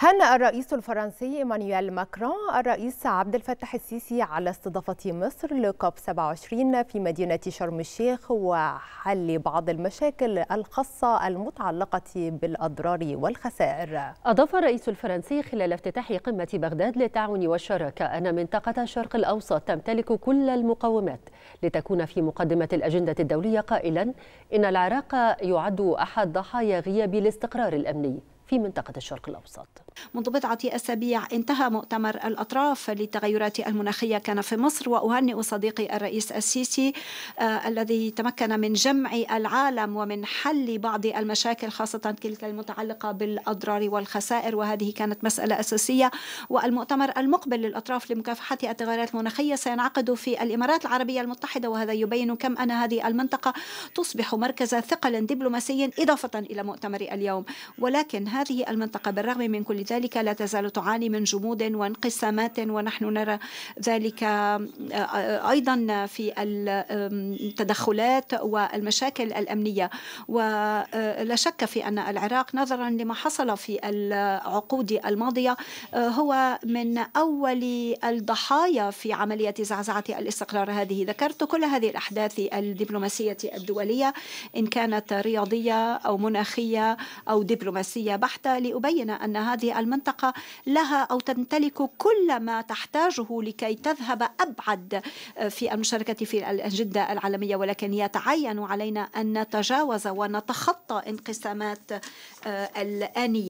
هنأ الرئيس الفرنسي ايمانويل ماكرون الرئيس عبد الفتاح السيسي على استضافة مصر لكوب 27 في مدينة شرم الشيخ وحل بعض المشاكل الخاصة المتعلقة بالأضرار والخسائر. أضاف الرئيس الفرنسي خلال افتتاح قمة بغداد للتعاون والشراكة أن منطقة الشرق الأوسط تمتلك كل المقومات لتكون في مقدمة الأجندة الدولية قائلا إن العراق يعد أحد ضحايا غياب الاستقرار الأمني في منطقة الشرق الأوسط منذ بضعة أسابيع انتهى مؤتمر الأطراف للتغيرات المناخية كان في مصر وأهنئ صديقي الرئيس السيسي آه الذي تمكن من جمع العالم ومن حل بعض المشاكل خاصة تلك المتعلقة بالأضرار والخسائر وهذه كانت مسألة أساسية والمؤتمر المقبل للأطراف لمكافحة التغيرات المناخية سينعقد في الإمارات العربية المتحدة وهذا يبين كم أن هذه المنطقة تصبح مركز ثقل دبلوماسي إضافة إلى مؤتمر اليوم ولكن هذه المنطقة بالرغم من كل ذلك لا تزال تعاني من جمود وانقسامات ونحن نرى ذلك آه، آه، أيضا في التدخلات والمشاكل الأمنية ولا آه، شك في أن العراق نظرا لما حصل في العقود الماضية هو من أول الضحايا في عملية زعزعة الاستقرار هذه ذكرت كل هذه الأحداث الدبلوماسية الدولية إن كانت رياضية أو مناخية أو دبلوماسية بحتة لأبين أن هذه المنطقة لها أو تمتلك كل ما تحتاجه لكي تذهب أبعد آه، في المشاركة في الأجندة العالمية ولكن يتعين علينا أن نتجاوز ونتخطى انقسامات آه، الآنية